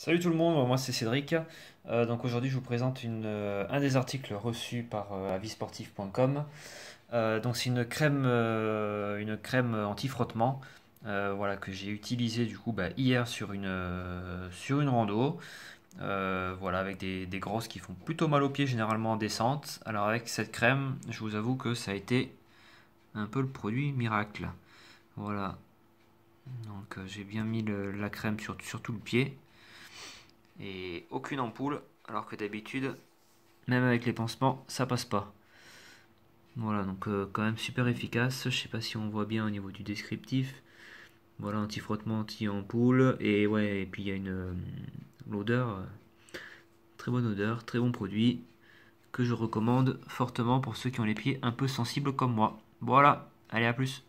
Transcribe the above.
Salut tout le monde, moi c'est Cédric. Euh, donc aujourd'hui je vous présente euh, un des articles reçus par euh, avisportif.com. donc c'est une crème, une crème anti-frottement voilà, que j'ai utilisée du coup bah, hier sur une, sur une rando. voilà, avec des, grosses qui font plutôt mal aux pieds généralement en descente. Alors avec cette crème, je vous avoue que ça a été un peu le produit miracle. Voilà. Donc j'ai bien mis la crème sur, sur tout le pied et aucune ampoule, alors que d'habitude, même avec les pansements, ça passe pas. Voilà, donc euh, quand même super efficace. Je sais pas si on voit bien au niveau du descriptif. Voilà, anti-frottement, anti-ampoule. Et ouais, et puis il y a une euh, l'odeur. Euh, très bonne odeur, très bon produit. Que je recommande fortement pour ceux qui ont les pieds un peu sensibles comme moi. Voilà, allez à plus.